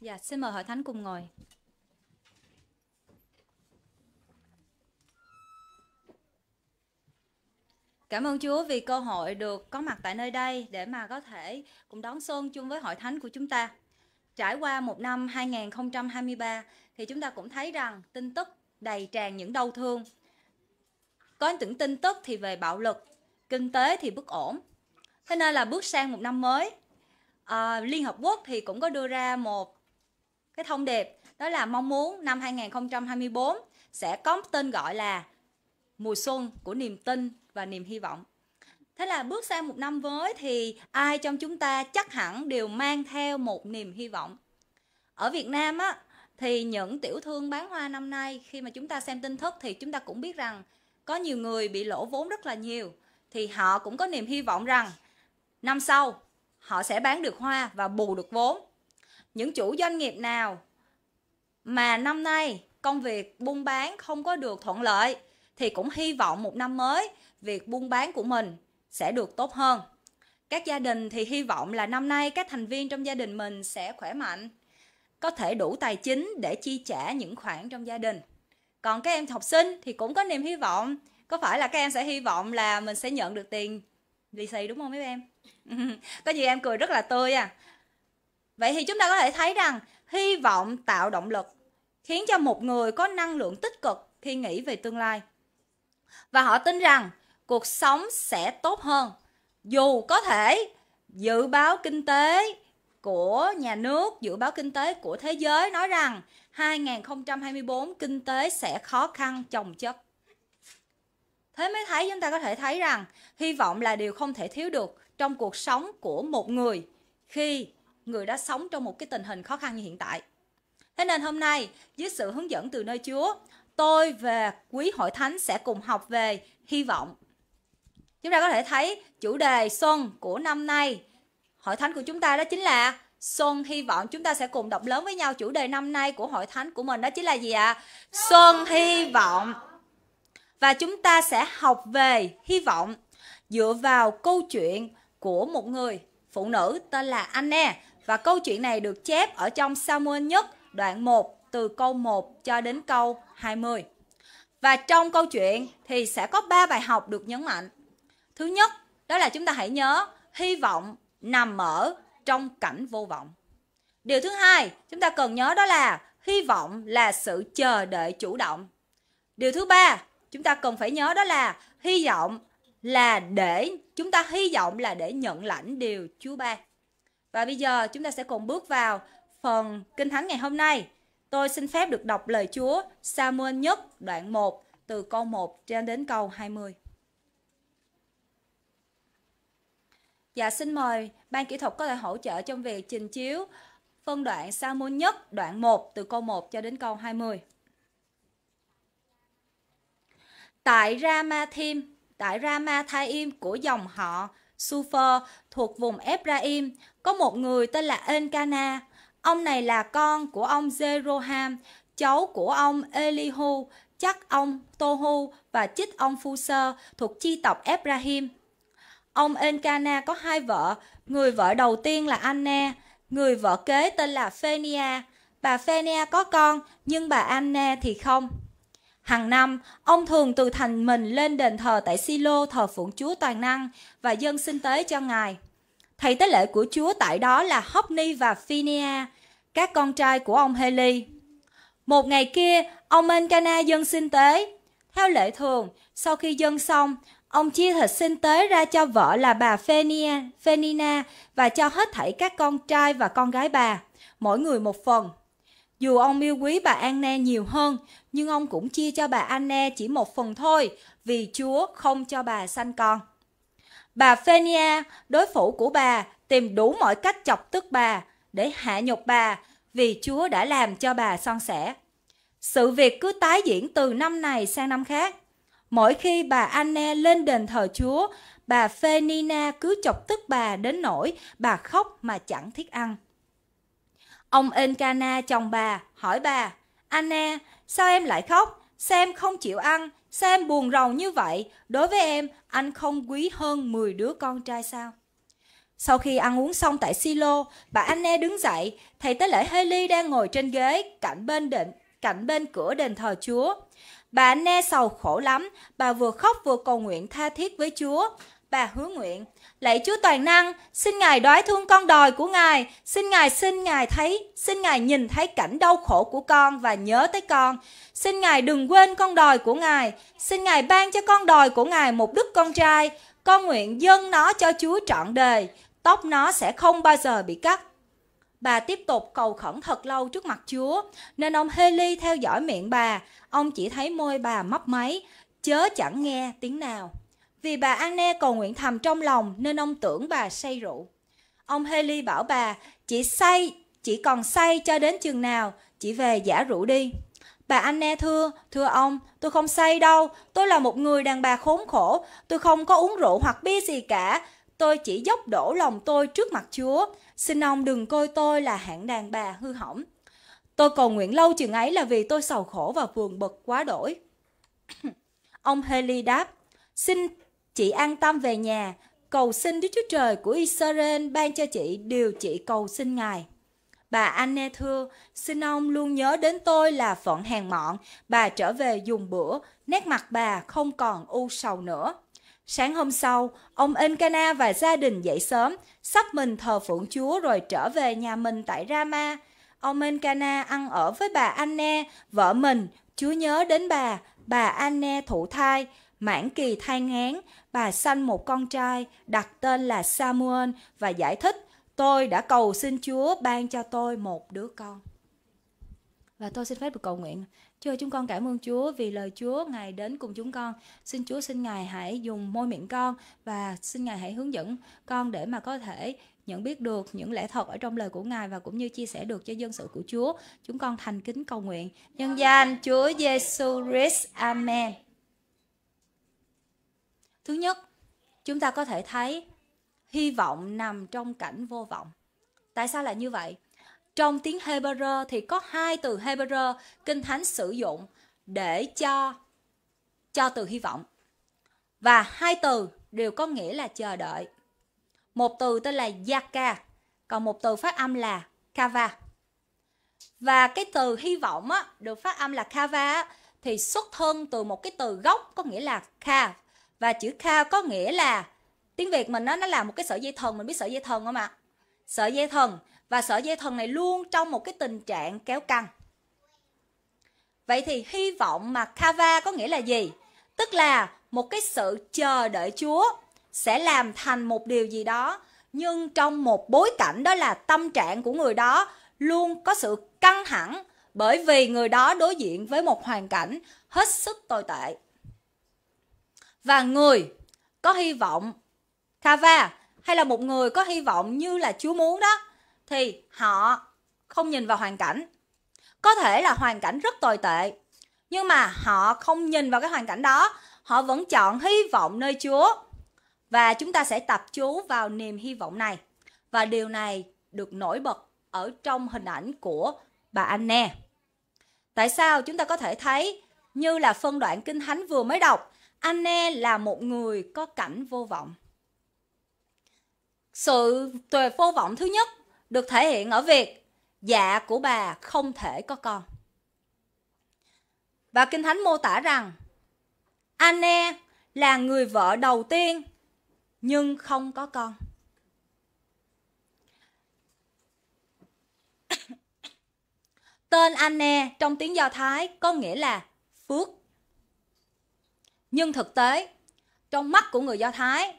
Dạ, xin mời Hội Thánh cùng ngồi. Cảm ơn Chúa vì cơ hội được có mặt tại nơi đây để mà có thể cùng đón xuân chung với Hội Thánh của chúng ta. Trải qua một năm 2023 thì chúng ta cũng thấy rằng tin tức đầy tràn những đau thương. Có những tin tức thì về bạo lực, kinh tế thì bất ổn. Thế nên là bước sang một năm mới, à, Liên Hợp Quốc thì cũng có đưa ra một cái thông điệp đó là mong muốn năm 2024 sẽ có tên gọi là mùa xuân của niềm tin và niềm hy vọng. Thế là bước sang một năm mới thì ai trong chúng ta chắc hẳn đều mang theo một niềm hy vọng. Ở Việt Nam á thì những tiểu thương bán hoa năm nay khi mà chúng ta xem tin tức thì chúng ta cũng biết rằng có nhiều người bị lỗ vốn rất là nhiều thì họ cũng có niềm hy vọng rằng năm sau họ sẽ bán được hoa và bù được vốn những chủ doanh nghiệp nào mà năm nay công việc buôn bán không có được thuận lợi thì cũng hy vọng một năm mới việc buôn bán của mình sẽ được tốt hơn. Các gia đình thì hy vọng là năm nay các thành viên trong gia đình mình sẽ khỏe mạnh, có thể đủ tài chính để chi trả những khoản trong gia đình. Còn các em học sinh thì cũng có niềm hy vọng, có phải là các em sẽ hy vọng là mình sẽ nhận được tiền lì xì đúng không mấy em? có nhiều em cười rất là tươi à Vậy thì chúng ta có thể thấy rằng hy vọng tạo động lực khiến cho một người có năng lượng tích cực khi nghĩ về tương lai. Và họ tin rằng cuộc sống sẽ tốt hơn dù có thể dự báo kinh tế của nhà nước, dự báo kinh tế của thế giới nói rằng 2024 kinh tế sẽ khó khăn chồng chất. Thế mới thấy chúng ta có thể thấy rằng hy vọng là điều không thể thiếu được trong cuộc sống của một người khi người đã sống trong một cái tình hình khó khăn như hiện tại. Thế nên hôm nay, dưới sự hướng dẫn từ nơi Chúa, tôi và quý hội thánh sẽ cùng học về hy vọng. Chúng ta có thể thấy chủ đề xuân của năm nay, hội thánh của chúng ta đó chính là Xuân hy vọng chúng ta sẽ cùng đọc lớn với nhau chủ đề năm nay của hội thánh của mình đó chính là gì ạ? À? Xuân hy vọng. Và chúng ta sẽ học về hy vọng dựa vào câu chuyện của một người phụ nữ tên là Anne. Và câu chuyện này được chép ở trong Samuel nhất đoạn 1 từ câu 1 cho đến câu 20. Và trong câu chuyện thì sẽ có 3 bài học được nhấn mạnh. Thứ nhất, đó là chúng ta hãy nhớ hy vọng nằm ở trong cảnh vô vọng. Điều thứ hai, chúng ta cần nhớ đó là hy vọng là sự chờ đợi chủ động. Điều thứ ba, chúng ta cần phải nhớ đó là hy vọng là để chúng ta hy vọng là để nhận lãnh điều Chúa ban. Và bây giờ chúng ta sẽ cùng bước vào phần Kinh Thánh ngày hôm nay. Tôi xin phép được đọc lời Chúa Samuel nhất đoạn 1 từ câu 1 cho đến câu 20. Dạ xin mời ban kỹ thuật có thể hỗ trợ trong việc trình chiếu phân đoạn Samuel nhất đoạn 1 từ câu 1 cho đến câu 20. Tại Ramathim, tại Ramathim của dòng họ Sufer thuộc vùng Ephraim, có một người tên là Enkana. Ông này là con của ông Jeroham, cháu của ông Elihu, chắc ông Tohu và chích ông Phu-sơ thuộc chi tộc Ephraim. Ông Enkana có hai vợ, người vợ đầu tiên là Anna, người vợ kế tên là Phenia. Bà Phenia có con, nhưng bà Anna thì không. Hàng năm, ông thường từ thành mình lên đền thờ tại Silo thờ phượng Chúa Toàn Năng và dân sinh tế cho Ngài. Thầy tế lễ của Chúa tại đó là Hopni và Phinia, các con trai của ông Heli. Một ngày kia, ông Encana dân sinh tế. Theo lệ thường, sau khi dân xong, ông chia thịt sinh tế ra cho vợ là bà Phenia, Phenina và cho hết thảy các con trai và con gái bà, mỗi người một phần. Dù ông yêu quý bà Anne nhiều hơn, nhưng ông cũng chia cho bà Anne chỉ một phần thôi, vì Chúa không cho bà sanh con. Bà Phenia, đối phủ của bà, tìm đủ mọi cách chọc tức bà để hạ nhục bà, vì Chúa đã làm cho bà son sẻ. Sự việc cứ tái diễn từ năm này sang năm khác. Mỗi khi bà Anne lên đền thờ Chúa, bà Phenina cứ chọc tức bà đến nỗi bà khóc mà chẳng thiết ăn. Ông Encana chồng bà hỏi bà, Anna, sao em lại khóc? Sao em không chịu ăn? Sao em buồn rầu như vậy? Đối với em, anh không quý hơn 10 đứa con trai sao? Sau khi ăn uống xong tại silo, bà Anne đứng dậy, Thầy Tế lễ Haley đang ngồi trên ghế cạnh bên định cạnh bên cửa đền thờ Chúa. Bà Anne sầu khổ lắm, bà vừa khóc vừa cầu nguyện tha thiết với Chúa. Bà hứa nguyện, lạy Chúa Toàn Năng, xin Ngài đoái thương con đòi của Ngài, xin Ngài xin Ngài thấy, xin Ngài nhìn thấy cảnh đau khổ của con và nhớ tới con. Xin Ngài đừng quên con đòi của Ngài, xin Ngài ban cho con đòi của Ngài một đứa con trai, con nguyện dâng nó cho Chúa trọn đời, tóc nó sẽ không bao giờ bị cắt. Bà tiếp tục cầu khẩn thật lâu trước mặt Chúa, nên ông Heli theo dõi miệng bà, ông chỉ thấy môi bà mấp máy, chớ chẳng nghe tiếng nào. Vì bà Anne còn nguyện thầm trong lòng nên ông tưởng bà say rượu. Ông Haley bảo bà chỉ say, chỉ còn say cho đến chừng nào, chỉ về giả rượu đi. Bà Anne thưa, thưa ông, tôi không say đâu, tôi là một người đàn bà khốn khổ, tôi không có uống rượu hoặc bia gì cả, tôi chỉ dốc đổ lòng tôi trước mặt Chúa. Xin ông đừng coi tôi là hạng đàn bà hư hỏng. Tôi cầu nguyện lâu chừng ấy là vì tôi sầu khổ và vườn bực quá đổi. ông Haley đáp, xin Chị an tâm về nhà, cầu xin Đức Chúa Trời của Israel ban cho chị điều chị cầu xin Ngài. Bà Anne thưa, xin ông luôn nhớ đến tôi là phận hàng mọn, bà trở về dùng bữa, nét mặt bà không còn u sầu nữa. Sáng hôm sau, ông Encana và gia đình dậy sớm, sắp mình thờ phượng Chúa rồi trở về nhà mình tại Rama. Ông Encana ăn ở với bà Anne, vợ mình, Chúa nhớ đến bà, bà Anne thụ thai, mãn kỳ thai ngán, bà sanh một con trai đặt tên là Samuel và giải thích tôi đã cầu xin Chúa ban cho tôi một đứa con. Và tôi xin phép được cầu nguyện. Chúa chúng con cảm ơn Chúa vì lời Chúa Ngài đến cùng chúng con. Xin Chúa xin Ngài hãy dùng môi miệng con và xin Ngài hãy hướng dẫn con để mà có thể nhận biết được những lẽ thật ở trong lời của Ngài và cũng như chia sẻ được cho dân sự của Chúa. Chúng con thành kính cầu nguyện. Nhân danh Chúa Giêsu Christ. Amen thứ nhất chúng ta có thể thấy hy vọng nằm trong cảnh vô vọng tại sao lại như vậy trong tiếng Hebrew thì có hai từ Hebrew kinh thánh sử dụng để cho cho từ hy vọng và hai từ đều có nghĩa là chờ đợi một từ tên là Yaka còn một từ phát âm là Kava và cái từ hy vọng á, được phát âm là Kava thì xuất thân từ một cái từ gốc có nghĩa là Kav và chữ khao có nghĩa là tiếng việt mình nó nó là một cái sợi dây thần mình biết sợi dây thần không ạ sợi dây thần và sợi dây thần này luôn trong một cái tình trạng kéo căng vậy thì hy vọng mà kava có nghĩa là gì tức là một cái sự chờ đợi chúa sẽ làm thành một điều gì đó nhưng trong một bối cảnh đó là tâm trạng của người đó luôn có sự căng thẳng bởi vì người đó đối diện với một hoàn cảnh hết sức tồi tệ và người có hy vọng kava hay là một người có hy vọng như là Chúa muốn đó thì họ không nhìn vào hoàn cảnh. Có thể là hoàn cảnh rất tồi tệ, nhưng mà họ không nhìn vào cái hoàn cảnh đó, họ vẫn chọn hy vọng nơi Chúa. Và chúng ta sẽ tập chú vào niềm hy vọng này. Và điều này được nổi bật ở trong hình ảnh của bà Anne. Tại sao chúng ta có thể thấy như là phân đoạn Kinh Thánh vừa mới đọc Anne là một người có cảnh vô vọng. Sự tuệ vô vọng thứ nhất được thể hiện ở việc dạ của bà không thể có con. Và Kinh Thánh mô tả rằng Anne là người vợ đầu tiên nhưng không có con. Tên Anne trong tiếng Do Thái có nghĩa là phước nhưng thực tế trong mắt của người do thái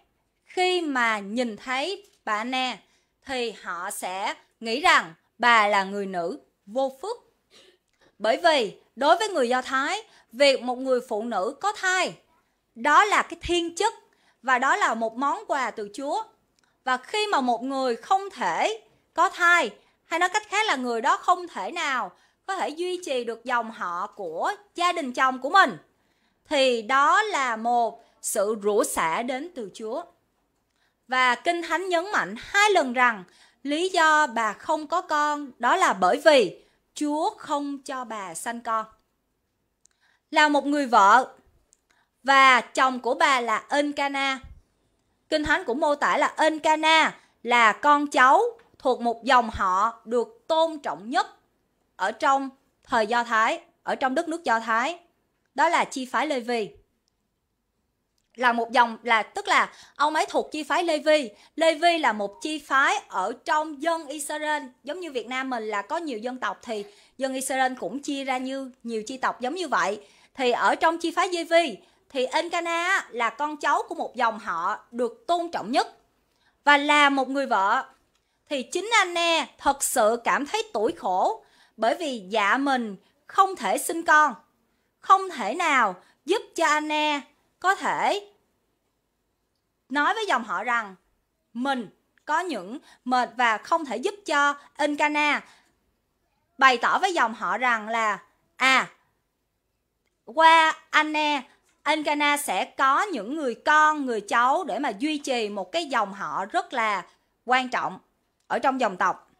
khi mà nhìn thấy bà Anna thì họ sẽ nghĩ rằng bà là người nữ vô phước. Bởi vì đối với người Do Thái, việc một người phụ nữ có thai đó là cái thiên chức và đó là một món quà từ Chúa. Và khi mà một người không thể có thai, hay nói cách khác là người đó không thể nào có thể duy trì được dòng họ của gia đình chồng của mình thì đó là một sự rủa xả đến từ Chúa. Và Kinh Thánh nhấn mạnh hai lần rằng lý do bà không có con đó là bởi vì Chúa không cho bà sanh con. Là một người vợ và chồng của bà là Encana. Kinh Thánh cũng mô tả là Encana là con cháu thuộc một dòng họ được tôn trọng nhất ở trong thời Do Thái, ở trong đất nước Do Thái đó là chi phái Lê Vi là một dòng là tức là ông ấy thuộc chi phái Levi. Levi là một chi phái ở trong dân Israel, giống như Việt Nam mình là có nhiều dân tộc thì dân Israel cũng chia ra như nhiều chi tộc giống như vậy. Thì ở trong chi phái Levi thì Encana là con cháu của một dòng họ được tôn trọng nhất và là một người vợ. Thì chính anh Anne thật sự cảm thấy tủi khổ bởi vì dạ mình không thể sinh con không thể nào giúp cho Anna e có thể nói với dòng họ rằng mình có những mệt và không thể giúp cho Encana bày tỏ với dòng họ rằng là à qua e, Anna Encana sẽ có những người con, người cháu để mà duy trì một cái dòng họ rất là quan trọng ở trong dòng tộc.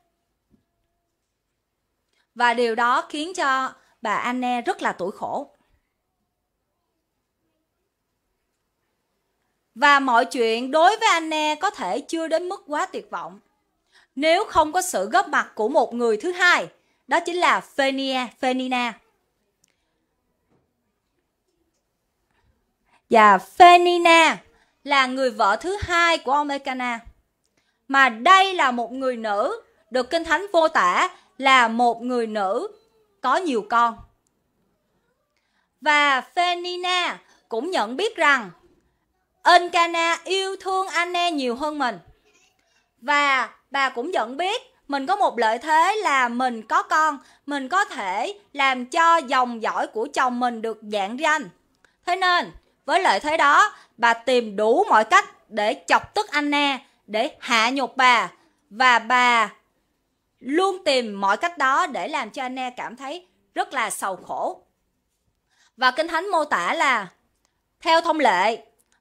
Và điều đó khiến cho bà Anne rất là tuổi khổ. Và mọi chuyện đối với Anne có thể chưa đến mức quá tuyệt vọng. Nếu không có sự góp mặt của một người thứ hai, đó chính là fenia fenina Và fenina là người vợ thứ hai của ông Elkanah. Mà đây là một người nữ được Kinh Thánh vô tả là một người nữ có nhiều con. Và Fenina cũng nhận biết rằng Encana yêu thương Anne nhiều hơn mình. Và bà cũng nhận biết mình có một lợi thế là mình có con, mình có thể làm cho dòng dõi của chồng mình được dạng ranh. Thế nên, với lợi thế đó, bà tìm đủ mọi cách để chọc tức Anna, e, để hạ nhục bà. Và bà luôn tìm mọi cách đó để làm cho Anna e cảm thấy rất là sầu khổ. Và Kinh Thánh mô tả là theo thông lệ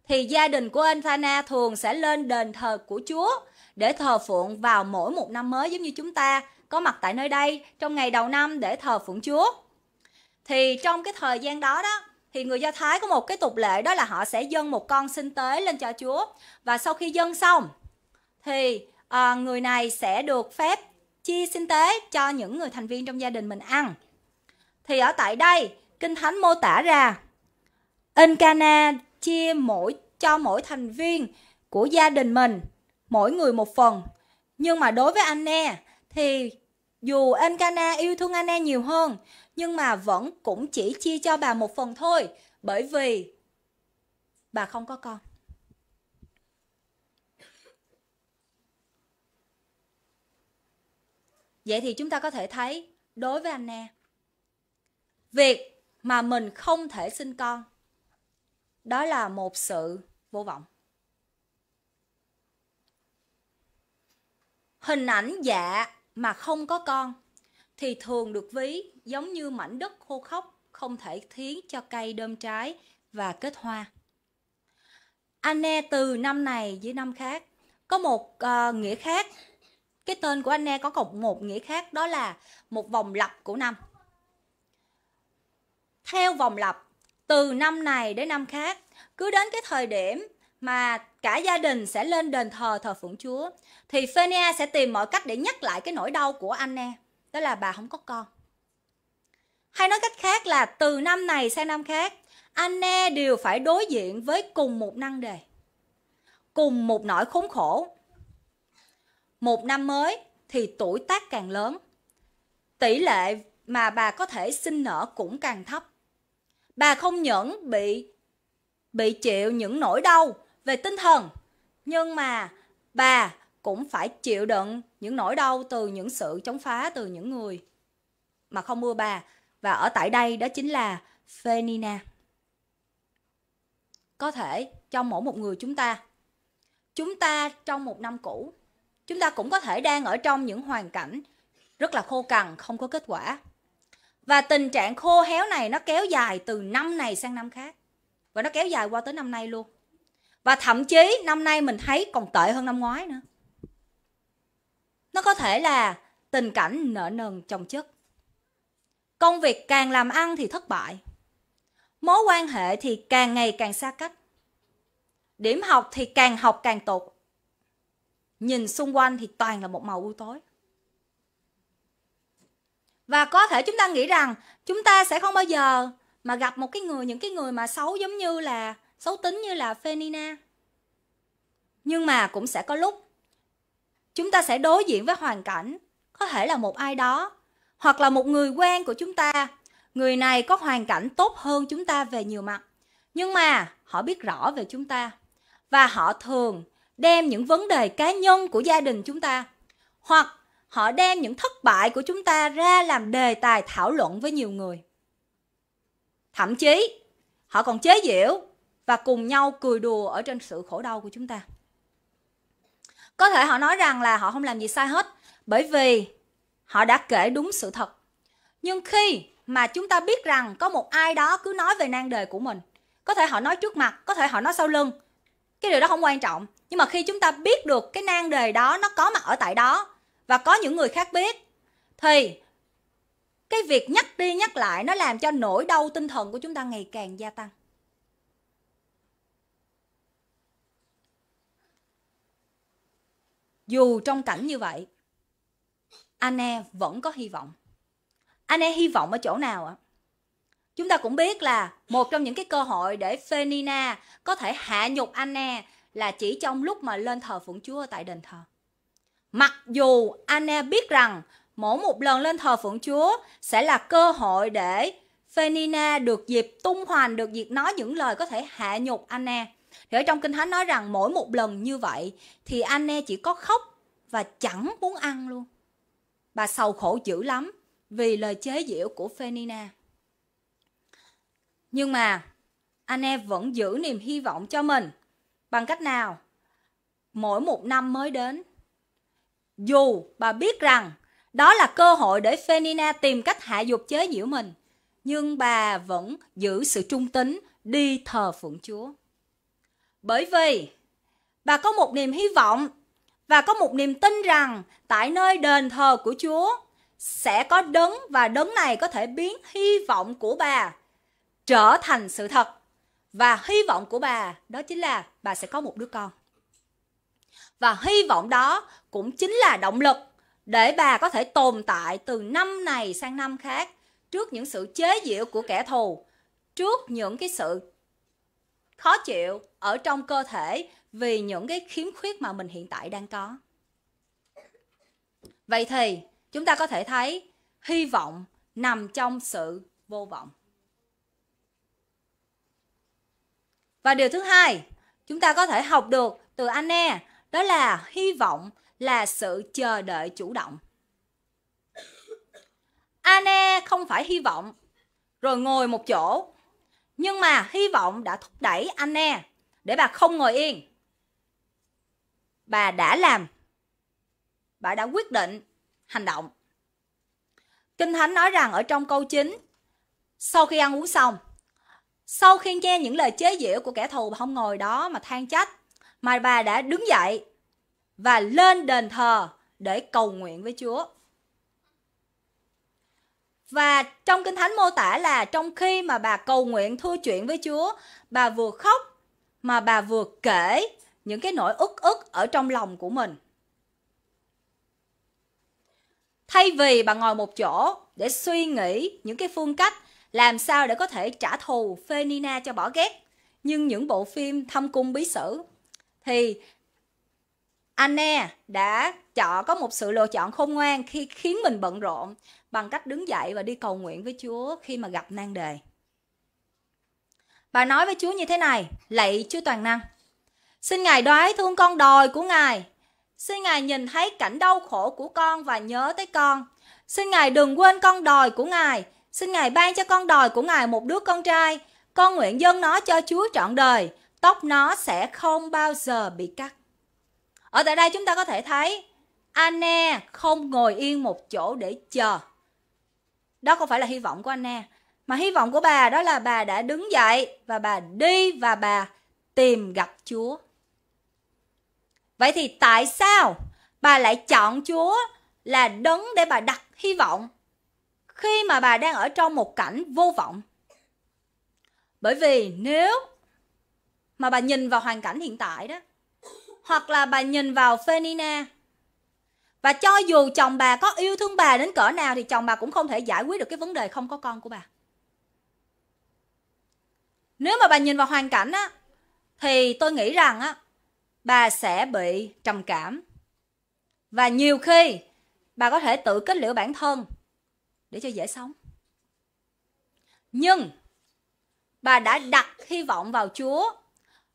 thì gia đình của anh thana e thường sẽ lên đền thờ của Chúa để thờ phượng vào mỗi một năm mới giống như chúng ta có mặt tại nơi đây trong ngày đầu năm để thờ phượng Chúa. Thì trong cái thời gian đó đó thì người Do Thái có một cái tục lệ đó là họ sẽ dâng một con sinh tế lên cho Chúa và sau khi dâng xong thì à, người này sẽ được phép chia sinh tế cho những người thành viên trong gia đình mình ăn. Thì ở tại đây, Kinh Thánh mô tả ra Encana chia mỗi cho mỗi thành viên của gia đình mình mỗi người một phần. Nhưng mà đối với Anne thì dù Encana yêu thương Anne nhiều hơn nhưng mà vẫn cũng chỉ chia cho bà một phần thôi bởi vì bà không có con. Vậy thì chúng ta có thể thấy đối với anh Anna, việc mà mình không thể sinh con đó là một sự vô vọng. Hình ảnh dạ mà không có con thì thường được ví giống như mảnh đất khô khốc không thể thiến cho cây đơm trái và kết hoa. anh Anne từ năm này với năm khác có một uh, nghĩa khác cái tên của anh Anne có cộng một nghĩa khác đó là một vòng lặp của năm theo vòng lặp từ năm này đến năm khác cứ đến cái thời điểm mà cả gia đình sẽ lên đền thờ thờ phượng chúa thì Phenia sẽ tìm mọi cách để nhắc lại cái nỗi đau của anh Anne đó là bà không có con hay nói cách khác là từ năm này sang năm khác anh Anne đều phải đối diện với cùng một năng đề cùng một nỗi khốn khổ một năm mới thì tuổi tác càng lớn. Tỷ lệ mà bà có thể sinh nở cũng càng thấp. Bà không nhẫn bị bị chịu những nỗi đau về tinh thần, nhưng mà bà cũng phải chịu đựng những nỗi đau từ những sự chống phá từ những người mà không ưa bà và ở tại đây đó chính là Phenina. Có thể trong mỗi một người chúng ta, chúng ta trong một năm cũ chúng ta cũng có thể đang ở trong những hoàn cảnh rất là khô cằn, không có kết quả. Và tình trạng khô héo này nó kéo dài từ năm này sang năm khác. Và nó kéo dài qua tới năm nay luôn. Và thậm chí năm nay mình thấy còn tệ hơn năm ngoái nữa. Nó có thể là tình cảnh nợ nần chồng chất. Công việc càng làm ăn thì thất bại. Mối quan hệ thì càng ngày càng xa cách. Điểm học thì càng học càng tụt nhìn xung quanh thì toàn là một màu u tối và có thể chúng ta nghĩ rằng chúng ta sẽ không bao giờ mà gặp một cái người những cái người mà xấu giống như là xấu tính như là Phenina nhưng mà cũng sẽ có lúc chúng ta sẽ đối diện với hoàn cảnh có thể là một ai đó hoặc là một người quen của chúng ta người này có hoàn cảnh tốt hơn chúng ta về nhiều mặt nhưng mà họ biết rõ về chúng ta và họ thường đem những vấn đề cá nhân của gia đình chúng ta hoặc họ đem những thất bại của chúng ta ra làm đề tài thảo luận với nhiều người thậm chí họ còn chế giễu và cùng nhau cười đùa ở trên sự khổ đau của chúng ta có thể họ nói rằng là họ không làm gì sai hết bởi vì họ đã kể đúng sự thật nhưng khi mà chúng ta biết rằng có một ai đó cứ nói về nan đề của mình có thể họ nói trước mặt có thể họ nói sau lưng cái điều đó không quan trọng nhưng mà khi chúng ta biết được cái nan đề đó nó có mặt ở tại đó và có những người khác biết thì cái việc nhắc đi nhắc lại nó làm cho nỗi đau tinh thần của chúng ta ngày càng gia tăng dù trong cảnh như vậy Anne vẫn có hy vọng Anne hy vọng ở chỗ nào ạ chúng ta cũng biết là một trong những cái cơ hội để Fenina có thể hạ nhục Anne là chỉ trong lúc mà lên thờ Phượng Chúa tại đền thờ. Mặc dù Anna biết rằng mỗi một lần lên thờ Phượng Chúa sẽ là cơ hội để Phenina được dịp tung hoành, được dịp nói những lời có thể hạ nhục Anne. Thì ở trong Kinh Thánh nói rằng mỗi một lần như vậy thì Anne chỉ có khóc và chẳng muốn ăn luôn. Bà sầu khổ dữ lắm vì lời chế giễu của Phenina. Nhưng mà Anne vẫn giữ niềm hy vọng cho mình Bằng cách nào? Mỗi một năm mới đến. Dù bà biết rằng đó là cơ hội để Fenina tìm cách hạ dục chế giễu mình, nhưng bà vẫn giữ sự trung tính đi thờ phượng Chúa. Bởi vì bà có một niềm hy vọng và có một niềm tin rằng tại nơi đền thờ của Chúa sẽ có đấng và đấng này có thể biến hy vọng của bà trở thành sự thật. Và hy vọng của bà đó chính là bà sẽ có một đứa con. Và hy vọng đó cũng chính là động lực để bà có thể tồn tại từ năm này sang năm khác trước những sự chế giễu của kẻ thù, trước những cái sự khó chịu ở trong cơ thể vì những cái khiếm khuyết mà mình hiện tại đang có. Vậy thì chúng ta có thể thấy hy vọng nằm trong sự vô vọng. Và điều thứ hai, chúng ta có thể học được từ Anne đó là hy vọng là sự chờ đợi chủ động. Anne không phải hy vọng rồi ngồi một chỗ, nhưng mà hy vọng đã thúc đẩy Anne để bà không ngồi yên. Bà đã làm. Bà đã quyết định hành động. Kinh Thánh nói rằng ở trong câu 9, sau khi ăn uống xong, sau khi nghe những lời chế giễu của kẻ thù mà không ngồi đó mà than trách, mà bà đã đứng dậy và lên đền thờ để cầu nguyện với Chúa. Và trong Kinh Thánh mô tả là trong khi mà bà cầu nguyện thưa chuyện với Chúa, bà vừa khóc mà bà vừa kể những cái nỗi ức ức ở trong lòng của mình. Thay vì bà ngồi một chỗ để suy nghĩ những cái phương cách làm sao để có thể trả thù Fenina cho bỏ ghét. Nhưng những bộ phim thâm cung bí sử thì Anne đã chọn có một sự lựa chọn khôn ngoan khi khiến mình bận rộn bằng cách đứng dậy và đi cầu nguyện với Chúa khi mà gặp nan đề. Bà nói với Chúa như thế này, lạy Chúa Toàn Năng, xin Ngài đoái thương con đòi của Ngài, xin Ngài nhìn thấy cảnh đau khổ của con và nhớ tới con, xin Ngài đừng quên con đòi của Ngài, Xin Ngài ban cho con đòi của Ngài một đứa con trai, con nguyện dâng nó cho Chúa trọn đời, tóc nó sẽ không bao giờ bị cắt. Ở tại đây chúng ta có thể thấy Anna không ngồi yên một chỗ để chờ. Đó không phải là hy vọng của Anna, mà hy vọng của bà đó là bà đã đứng dậy và bà đi và bà tìm gặp Chúa. Vậy thì tại sao bà lại chọn Chúa là đấng để bà đặt hy vọng? khi mà bà đang ở trong một cảnh vô vọng. Bởi vì nếu mà bà nhìn vào hoàn cảnh hiện tại đó, hoặc là bà nhìn vào Fenina, và cho dù chồng bà có yêu thương bà đến cỡ nào thì chồng bà cũng không thể giải quyết được cái vấn đề không có con của bà. Nếu mà bà nhìn vào hoàn cảnh á, thì tôi nghĩ rằng á, bà sẽ bị trầm cảm. Và nhiều khi bà có thể tự kết liễu bản thân để cho dễ sống nhưng bà đã đặt hy vọng vào chúa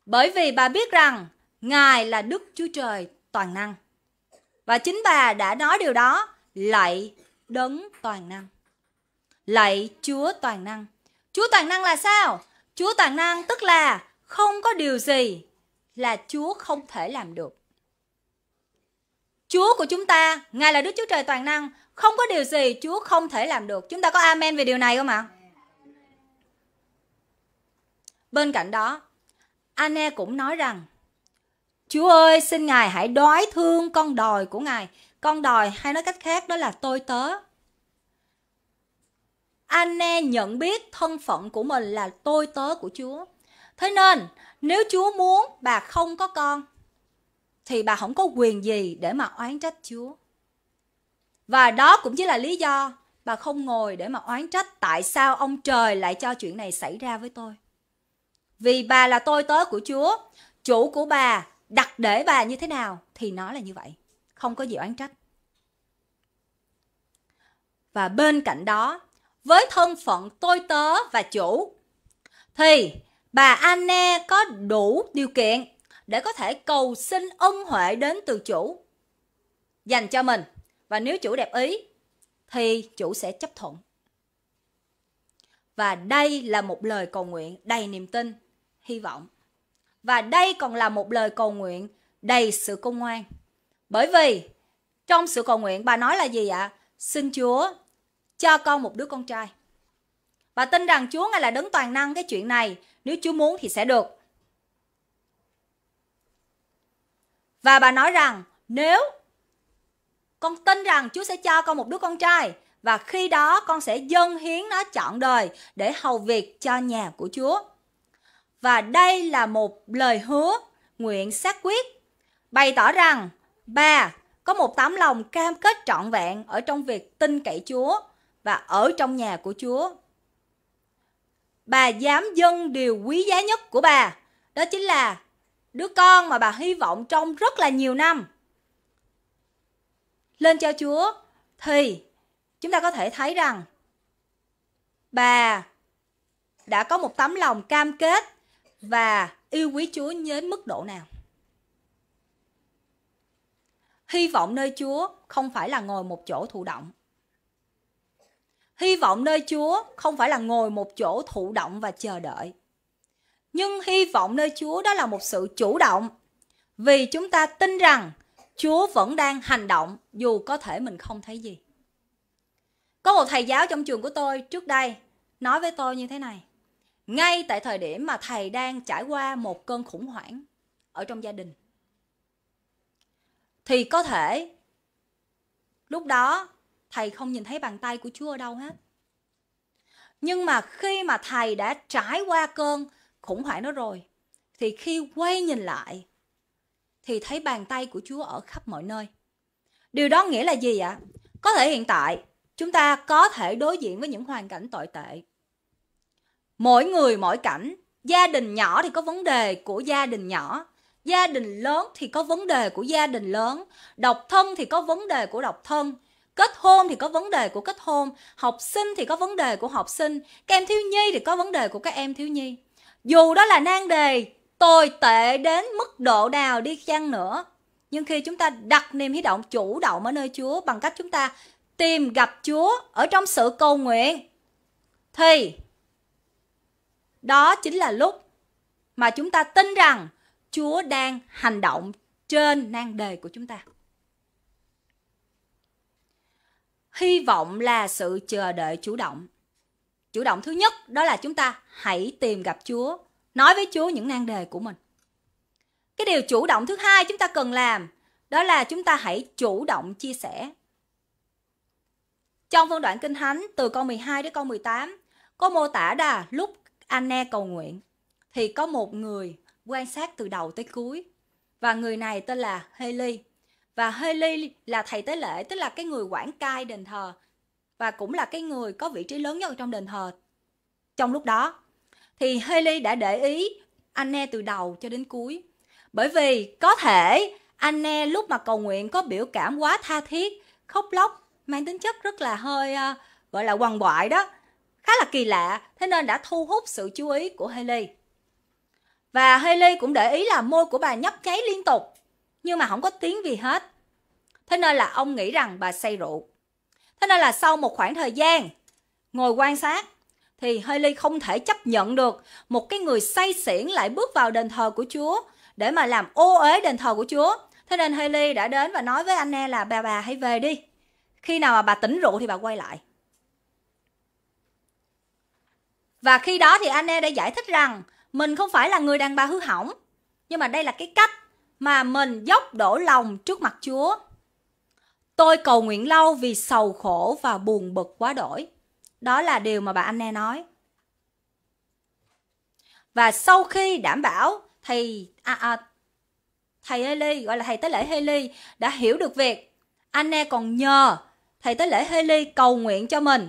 bởi vì bà biết rằng ngài là đức chúa trời toàn năng và chính bà đã nói điều đó lạy đấng toàn năng lạy chúa toàn năng chúa toàn năng là sao chúa toàn năng tức là không có điều gì là chúa không thể làm được chúa của chúng ta ngài là đức chúa trời toàn năng không có điều gì Chúa không thể làm được. Chúng ta có amen về điều này không ạ? Bên cạnh đó, Anne cũng nói rằng Chúa ơi, xin Ngài hãy đói thương con đòi của Ngài. Con đòi hay nói cách khác đó là tôi tớ. Anne nhận biết thân phận của mình là tôi tớ của Chúa. Thế nên, nếu Chúa muốn bà không có con, thì bà không có quyền gì để mà oán trách Chúa. Và đó cũng chính là lý do bà không ngồi để mà oán trách tại sao ông trời lại cho chuyện này xảy ra với tôi. Vì bà là tôi tớ của Chúa, chủ của bà đặt để bà như thế nào thì nó là như vậy, không có gì oán trách. Và bên cạnh đó, với thân phận tôi tớ và chủ thì bà Anne có đủ điều kiện để có thể cầu xin ân huệ đến từ chủ dành cho mình và nếu chủ đẹp ý thì chủ sẽ chấp thuận. Và đây là một lời cầu nguyện đầy niềm tin, hy vọng. Và đây còn là một lời cầu nguyện đầy sự công ngoan. Bởi vì trong sự cầu nguyện bà nói là gì ạ? Xin Chúa cho con một đứa con trai. Bà tin rằng Chúa ngài là đấng toàn năng cái chuyện này, nếu Chúa muốn thì sẽ được. Và bà nói rằng nếu con tin rằng Chúa sẽ cho con một đứa con trai và khi đó con sẽ dâng hiến nó chọn đời để hầu việc cho nhà của Chúa. Và đây là một lời hứa, nguyện xác quyết, bày tỏ rằng bà có một tấm lòng cam kết trọn vẹn ở trong việc tin cậy Chúa và ở trong nhà của Chúa. Bà dám dâng điều quý giá nhất của bà, đó chính là đứa con mà bà hy vọng trong rất là nhiều năm lên cho Chúa thì chúng ta có thể thấy rằng bà đã có một tấm lòng cam kết và yêu quý Chúa đến mức độ nào. Hy vọng nơi Chúa không phải là ngồi một chỗ thụ động. Hy vọng nơi Chúa không phải là ngồi một chỗ thụ động và chờ đợi. Nhưng hy vọng nơi Chúa đó là một sự chủ động. Vì chúng ta tin rằng Chúa vẫn đang hành động dù có thể mình không thấy gì. Có một thầy giáo trong trường của tôi trước đây nói với tôi như thế này. Ngay tại thời điểm mà thầy đang trải qua một cơn khủng hoảng ở trong gia đình thì có thể lúc đó thầy không nhìn thấy bàn tay của Chúa ở đâu hết. Nhưng mà khi mà thầy đã trải qua cơn khủng hoảng đó rồi thì khi quay nhìn lại thì thấy bàn tay của Chúa ở khắp mọi nơi. Điều đó nghĩa là gì ạ? Có thể hiện tại chúng ta có thể đối diện với những hoàn cảnh tồi tệ. Mỗi người mỗi cảnh, gia đình nhỏ thì có vấn đề của gia đình nhỏ, gia đình lớn thì có vấn đề của gia đình lớn, độc thân thì có vấn đề của độc thân, kết hôn thì có vấn đề của kết hôn, học sinh thì có vấn đề của học sinh, các em thiếu nhi thì có vấn đề của các em thiếu nhi. Dù đó là nan đề Tôi tệ đến mức độ nào đi chăng nữa. Nhưng khi chúng ta đặt niềm hy động chủ động ở nơi Chúa bằng cách chúng ta tìm gặp Chúa ở trong sự cầu nguyện thì đó chính là lúc mà chúng ta tin rằng Chúa đang hành động trên nang đề của chúng ta. Hy vọng là sự chờ đợi chủ động. Chủ động thứ nhất đó là chúng ta hãy tìm gặp Chúa nói với Chúa những nan đề của mình. Cái điều chủ động thứ hai chúng ta cần làm đó là chúng ta hãy chủ động chia sẻ. Trong phân đoạn Kinh Thánh từ câu 12 đến câu 18 có mô tả là lúc Anne cầu nguyện thì có một người quan sát từ đầu tới cuối và người này tên là Heli và Heli là thầy tế lễ tức là cái người quản cai đền thờ và cũng là cái người có vị trí lớn nhất trong đền thờ trong lúc đó thì Haley đã để ý Anne từ đầu cho đến cuối. Bởi vì có thể Anne lúc mà cầu nguyện có biểu cảm quá tha thiết, khóc lóc, mang tính chất rất là hơi uh, gọi là quằn quại đó, khá là kỳ lạ, thế nên đã thu hút sự chú ý của Haley. Và Haley cũng để ý là môi của bà nhấp cháy liên tục, nhưng mà không có tiếng gì hết. Thế nên là ông nghĩ rằng bà say rượu. Thế nên là sau một khoảng thời gian ngồi quan sát thì Haley không thể chấp nhận được một cái người say xỉn lại bước vào đền thờ của Chúa để mà làm ô uế đền thờ của Chúa. Thế nên Haley đã đến và nói với Anne là bà bà hãy về đi. Khi nào mà bà tỉnh rượu thì bà quay lại. Và khi đó thì Anne đã giải thích rằng mình không phải là người đàn bà hư hỏng, nhưng mà đây là cái cách mà mình dốc đổ lòng trước mặt Chúa. Tôi cầu nguyện lâu vì sầu khổ và buồn bực quá đổi. Đó là điều mà bà anh Anne nói. Và sau khi đảm bảo, thầy à, à, thầy Haley gọi là thầy tế lễ Heli đã hiểu được việc anh Anne còn nhờ thầy tế lễ Heli cầu nguyện cho mình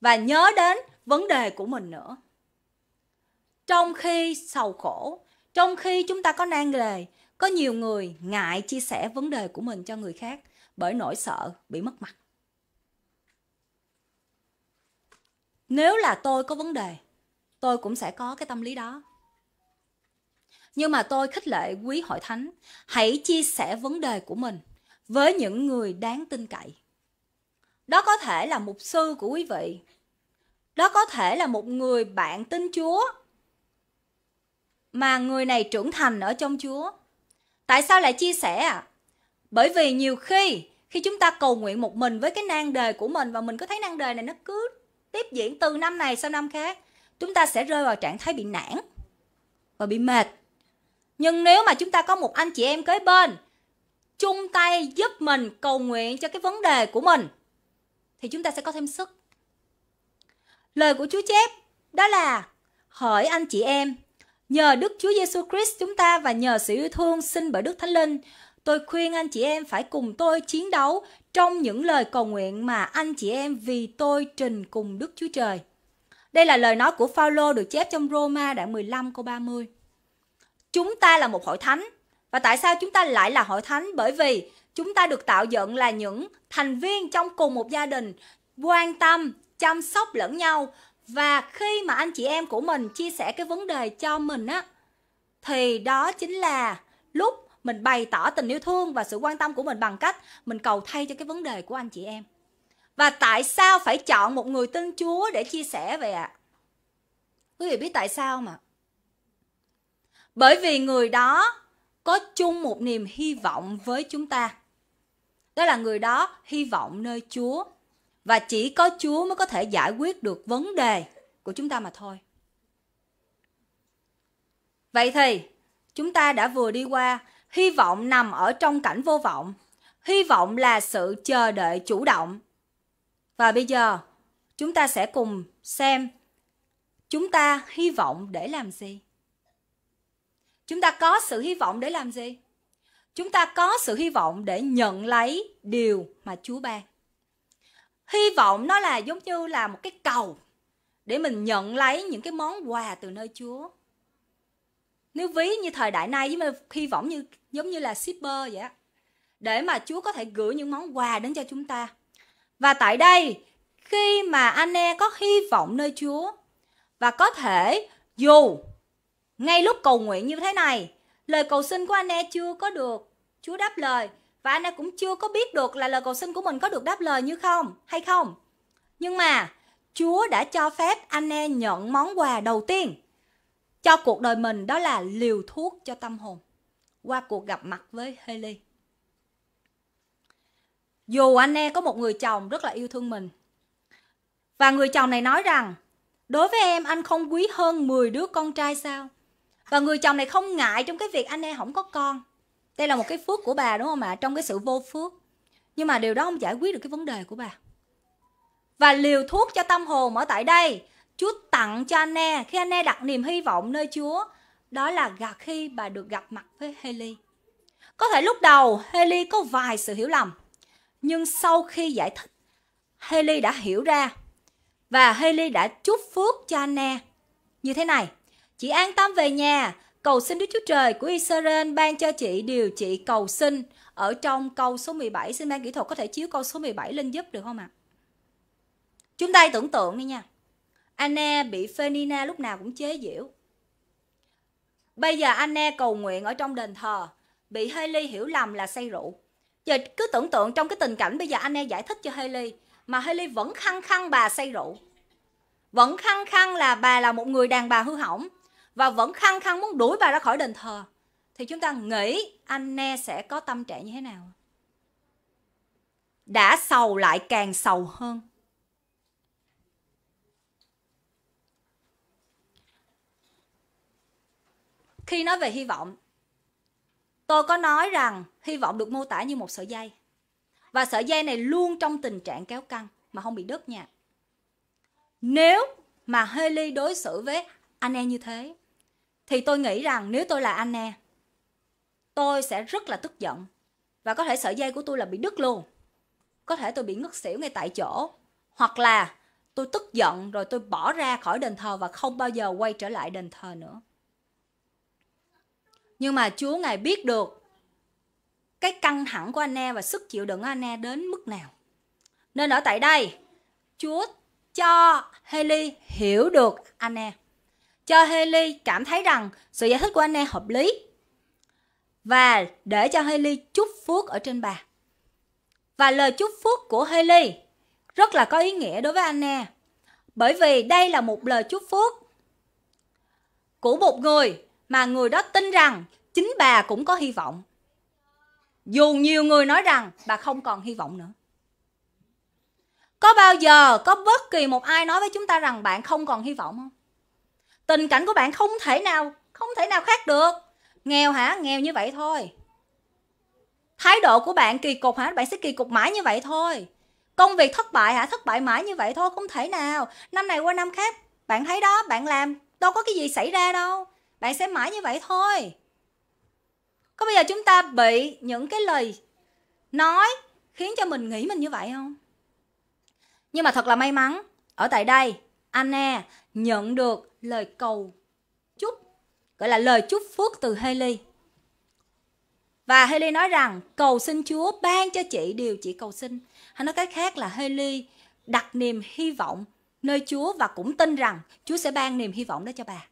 và nhớ đến vấn đề của mình nữa. Trong khi sầu khổ, trong khi chúng ta có nan đề, có nhiều người ngại chia sẻ vấn đề của mình cho người khác bởi nỗi sợ bị mất mặt. nếu là tôi có vấn đề tôi cũng sẽ có cái tâm lý đó nhưng mà tôi khích lệ quý hội thánh hãy chia sẻ vấn đề của mình với những người đáng tin cậy đó có thể là mục sư của quý vị đó có thể là một người bạn tin chúa mà người này trưởng thành ở trong chúa tại sao lại chia sẻ à bởi vì nhiều khi khi chúng ta cầu nguyện một mình với cái nan đề của mình và mình có thấy nan đề này nó cứ tiếp diễn từ năm này sang năm khác chúng ta sẽ rơi vào trạng thái bị nản và bị mệt nhưng nếu mà chúng ta có một anh chị em kế bên chung tay giúp mình cầu nguyện cho cái vấn đề của mình thì chúng ta sẽ có thêm sức lời của Chúa chép đó là hỏi anh chị em nhờ Đức Chúa Giêsu Christ chúng ta và nhờ sự yêu thương xin bởi Đức Thánh Linh tôi khuyên anh chị em phải cùng tôi chiến đấu trong những lời cầu nguyện mà anh chị em vì tôi trình cùng Đức Chúa Trời. Đây là lời nói của Phaolô được chép trong Roma đoạn 15 câu 30. Chúng ta là một hội thánh. Và tại sao chúng ta lại là hội thánh? Bởi vì chúng ta được tạo dựng là những thành viên trong cùng một gia đình quan tâm, chăm sóc lẫn nhau và khi mà anh chị em của mình chia sẻ cái vấn đề cho mình á thì đó chính là lúc mình bày tỏ tình yêu thương và sự quan tâm của mình bằng cách mình cầu thay cho cái vấn đề của anh chị em và tại sao phải chọn một người tin chúa để chia sẻ vậy ạ à? quý vị biết tại sao mà bởi vì người đó có chung một niềm hy vọng với chúng ta đó là người đó hy vọng nơi chúa và chỉ có chúa mới có thể giải quyết được vấn đề của chúng ta mà thôi vậy thì chúng ta đã vừa đi qua hy vọng nằm ở trong cảnh vô vọng hy vọng là sự chờ đợi chủ động và bây giờ chúng ta sẽ cùng xem chúng ta hy vọng để làm gì chúng ta có sự hy vọng để làm gì chúng ta có sự hy vọng để nhận lấy điều mà chúa ban hy vọng nó là giống như là một cái cầu để mình nhận lấy những cái món quà từ nơi chúa nếu ví như thời đại nay với khi võng như giống như là shipper vậy á để mà Chúa có thể gửi những món quà đến cho chúng ta. Và tại đây, khi mà anh em có hy vọng nơi Chúa và có thể dù ngay lúc cầu nguyện như thế này, lời cầu xin của anh em chưa có được Chúa đáp lời và anh em cũng chưa có biết được là lời cầu xin của mình có được đáp lời như không hay không. Nhưng mà Chúa đã cho phép anh em nhận món quà đầu tiên cho cuộc đời mình đó là liều thuốc cho tâm hồn qua cuộc gặp mặt với Haley. Dù anh em có một người chồng rất là yêu thương mình và người chồng này nói rằng đối với em anh không quý hơn 10 đứa con trai sao? Và người chồng này không ngại trong cái việc anh em không có con. Đây là một cái phước của bà đúng không ạ? Trong cái sự vô phước. Nhưng mà điều đó không giải quyết được cái vấn đề của bà. Và liều thuốc cho tâm hồn ở tại đây Chúa tặng cho Anne khi Anne đặt niềm hy vọng nơi Chúa, đó là gặp khi bà được gặp mặt với Heli. Có thể lúc đầu Heli có vài sự hiểu lầm, nhưng sau khi giải thích, Heli đã hiểu ra và Heli đã chúc phước cho Anne như thế này. Chị an tâm về nhà, cầu xin Đức Chúa Trời của Israel ban cho chị điều chị cầu xin ở trong câu số 17. Xin ban kỹ thuật có thể chiếu câu số 17 lên giúp được không ạ? Chúng ta tưởng tượng đi nha. Anna bị Phenina lúc nào cũng chế giễu. Bây giờ Anna cầu nguyện ở trong đền thờ, bị Haley hiểu lầm là say rượu. Giờ cứ tưởng tượng trong cái tình cảnh bây giờ Anna giải thích cho Haley, mà Haley vẫn khăng khăng bà say rượu. Vẫn khăng khăng là bà là một người đàn bà hư hỏng và vẫn khăng khăng muốn đuổi bà ra khỏi đền thờ. Thì chúng ta nghĩ Anna sẽ có tâm trạng như thế nào? Đã sầu lại càng sầu hơn khi nói về hy vọng tôi có nói rằng hy vọng được mô tả như một sợi dây và sợi dây này luôn trong tình trạng kéo căng mà không bị đứt nha nếu mà Haley đối xử với Anne như thế thì tôi nghĩ rằng nếu tôi là Anne tôi sẽ rất là tức giận và có thể sợi dây của tôi là bị đứt luôn có thể tôi bị ngất xỉu ngay tại chỗ hoặc là tôi tức giận rồi tôi bỏ ra khỏi đền thờ và không bao giờ quay trở lại đền thờ nữa nhưng mà Chúa ngài biết được cái căng thẳng của Anna e và sức chịu đựng của Anna e đến mức nào. Nên ở tại đây, Chúa cho Haley hiểu được Anna. E. Cho Haley cảm thấy rằng sự giải thích của Anna hợp lý và để cho Haley chúc phước ở trên bà. Và lời chúc phước của Haley rất là có ý nghĩa đối với Anna. Bởi vì đây là một lời chúc phước của một người mà người đó tin rằng chính bà cũng có hy vọng. Dù nhiều người nói rằng bà không còn hy vọng nữa. Có bao giờ có bất kỳ một ai nói với chúng ta rằng bạn không còn hy vọng không? Tình cảnh của bạn không thể nào, không thể nào khác được. Nghèo hả? Nghèo như vậy thôi. Thái độ của bạn kỳ cục hả? Bạn sẽ kỳ cục mãi như vậy thôi. Công việc thất bại hả? Thất bại mãi như vậy thôi, không thể nào. Năm này qua năm khác, bạn thấy đó, bạn làm, đâu có cái gì xảy ra đâu bạn sẽ mãi như vậy thôi có bây giờ chúng ta bị những cái lời nói khiến cho mình nghĩ mình như vậy không nhưng mà thật là may mắn ở tại đây anh Anna nhận được lời cầu chúc gọi là lời chúc phước từ Haley và Haley nói rằng cầu xin Chúa ban cho chị điều chị cầu xin hay nói cách khác là Haley đặt niềm hy vọng nơi Chúa và cũng tin rằng Chúa sẽ ban niềm hy vọng đó cho bà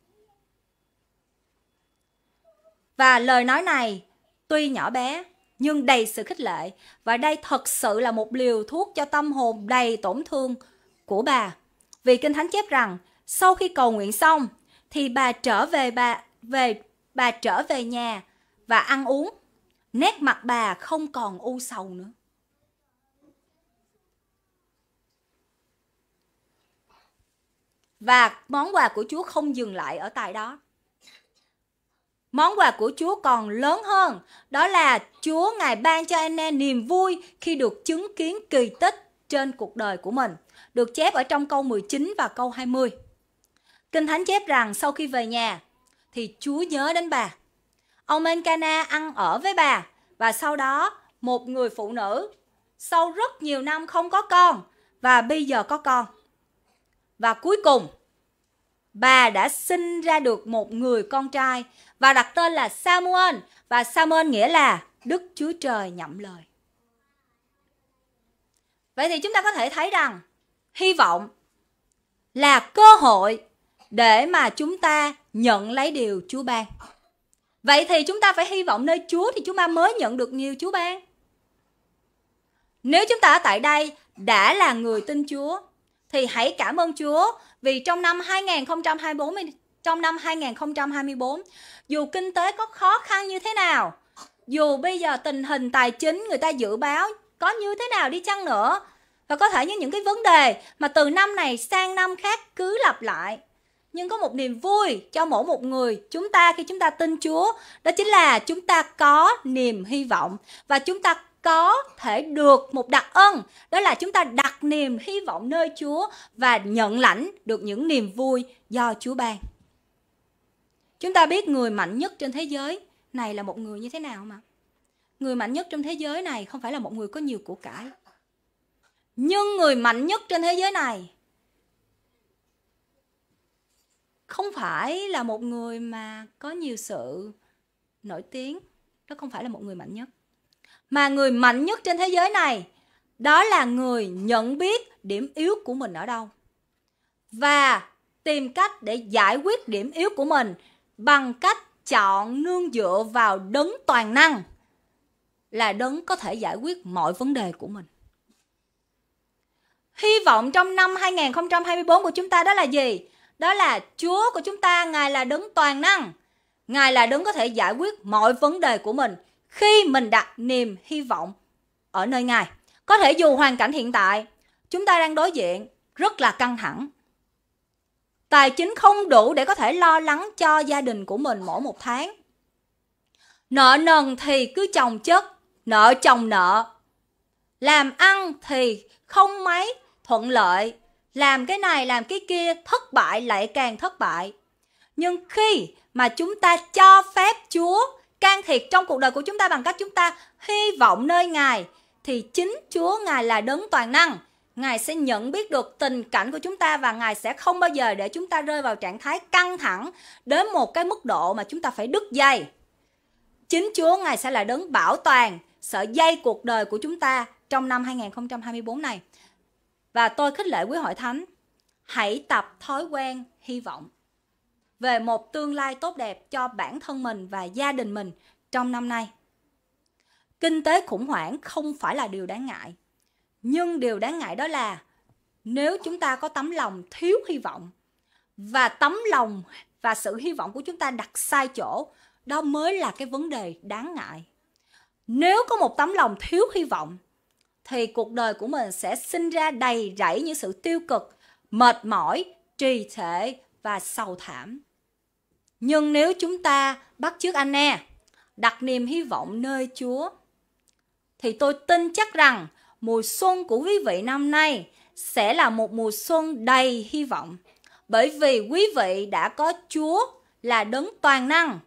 và lời nói này tuy nhỏ bé nhưng đầy sự khích lệ và đây thật sự là một liều thuốc cho tâm hồn đầy tổn thương của bà. Vì Kinh Thánh chép rằng sau khi cầu nguyện xong thì bà trở về bà về bà trở về nhà và ăn uống. Nét mặt bà không còn u sầu nữa. Và món quà của Chúa không dừng lại ở tại đó. Món quà của Chúa còn lớn hơn, đó là Chúa Ngài ban cho Anna niềm vui khi được chứng kiến kỳ tích trên cuộc đời của mình, được chép ở trong câu 19 và câu 20. Kinh Thánh chép rằng sau khi về nhà thì Chúa nhớ đến bà. Ông Encana ăn ở với bà và sau đó một người phụ nữ sau rất nhiều năm không có con và bây giờ có con. Và cuối cùng bà đã sinh ra được một người con trai và đặt tên là Samuel và Samuel nghĩa là Đức Chúa Trời nhậm lời. Vậy thì chúng ta có thể thấy rằng hy vọng là cơ hội để mà chúng ta nhận lấy điều Chúa ban. Vậy thì chúng ta phải hy vọng nơi Chúa thì chúng ta mới nhận được nhiều Chúa ban. Nếu chúng ta ở tại đây đã là người tin Chúa thì hãy cảm ơn Chúa vì trong năm 2024 trong năm 2024, dù kinh tế có khó khăn như thế nào, dù bây giờ tình hình tài chính người ta dự báo có như thế nào đi chăng nữa, và có thể như những cái vấn đề mà từ năm này sang năm khác cứ lặp lại. Nhưng có một niềm vui cho mỗi một người chúng ta khi chúng ta tin Chúa, đó chính là chúng ta có niềm hy vọng và chúng ta có thể được một đặc ân đó là chúng ta đặt niềm hy vọng nơi Chúa và nhận lãnh được những niềm vui do Chúa ban. Chúng ta biết người mạnh nhất trên thế giới này là một người như thế nào mà? Người mạnh nhất trong thế giới này không phải là một người có nhiều của cải. Nhưng người mạnh nhất trên thế giới này không phải là một người mà có nhiều sự nổi tiếng, đó không phải là một người mạnh nhất mà người mạnh nhất trên thế giới này đó là người nhận biết điểm yếu của mình ở đâu và tìm cách để giải quyết điểm yếu của mình bằng cách chọn nương dựa vào đấng toàn năng là đấng có thể giải quyết mọi vấn đề của mình. Hy vọng trong năm 2024 của chúng ta đó là gì? Đó là Chúa của chúng ta, Ngài là đấng toàn năng. Ngài là đấng có thể giải quyết mọi vấn đề của mình khi mình đặt niềm hy vọng ở nơi Ngài. Có thể dù hoàn cảnh hiện tại chúng ta đang đối diện rất là căng thẳng. Tài chính không đủ để có thể lo lắng cho gia đình của mình mỗi một tháng. Nợ nần thì cứ chồng chất, nợ chồng nợ. Làm ăn thì không mấy thuận lợi, làm cái này làm cái kia thất bại lại càng thất bại. Nhưng khi mà chúng ta cho phép Chúa can thiệp trong cuộc đời của chúng ta bằng cách chúng ta hy vọng nơi Ngài thì chính Chúa Ngài là đấng toàn năng. Ngài sẽ nhận biết được tình cảnh của chúng ta và Ngài sẽ không bao giờ để chúng ta rơi vào trạng thái căng thẳng đến một cái mức độ mà chúng ta phải đứt dây. Chính Chúa Ngài sẽ là đấng bảo toàn, sợi dây cuộc đời của chúng ta trong năm 2024 này. Và tôi khích lệ quý hội thánh, hãy tập thói quen hy vọng về một tương lai tốt đẹp cho bản thân mình và gia đình mình trong năm nay. Kinh tế khủng hoảng không phải là điều đáng ngại, nhưng điều đáng ngại đó là nếu chúng ta có tấm lòng thiếu hy vọng và tấm lòng và sự hy vọng của chúng ta đặt sai chỗ, đó mới là cái vấn đề đáng ngại. Nếu có một tấm lòng thiếu hy vọng thì cuộc đời của mình sẽ sinh ra đầy rẫy những sự tiêu cực, mệt mỏi, trì trệ và sầu thảm. Nhưng nếu chúng ta bắt chước Anna, e, đặt niềm hy vọng nơi Chúa, thì tôi tin chắc rằng mùa xuân của quý vị năm nay sẽ là một mùa xuân đầy hy vọng. Bởi vì quý vị đã có Chúa là đấng toàn năng.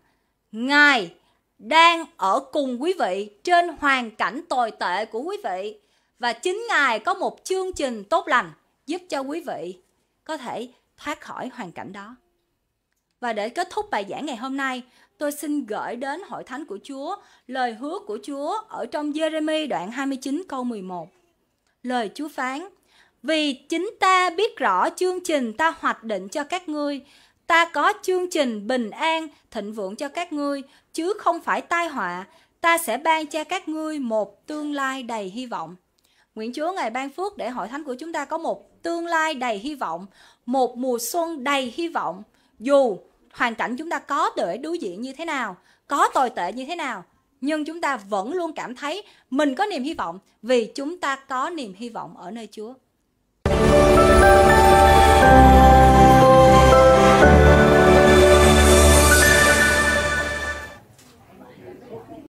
Ngài đang ở cùng quý vị trên hoàn cảnh tồi tệ của quý vị và chính Ngài có một chương trình tốt lành giúp cho quý vị có thể thoát khỏi hoàn cảnh đó. Và để kết thúc bài giảng ngày hôm nay, tôi xin gửi đến hội thánh của Chúa lời hứa của Chúa ở trong Jeremy đoạn 29 câu 11. Lời Chúa phán: Vì chính ta biết rõ chương trình ta hoạch định cho các ngươi, ta có chương trình bình an, thịnh vượng cho các ngươi, chứ không phải tai họa, ta sẽ ban cho các ngươi một tương lai đầy hy vọng. Nguyện Chúa Ngài ban phước để hội thánh của chúng ta có một tương lai đầy hy vọng, một mùa xuân đầy hy vọng. Dù hoàn cảnh chúng ta có để đối diện như thế nào có tồi tệ như thế nào nhưng chúng ta vẫn luôn cảm thấy mình có niềm hy vọng vì chúng ta có niềm hy vọng ở nơi chúa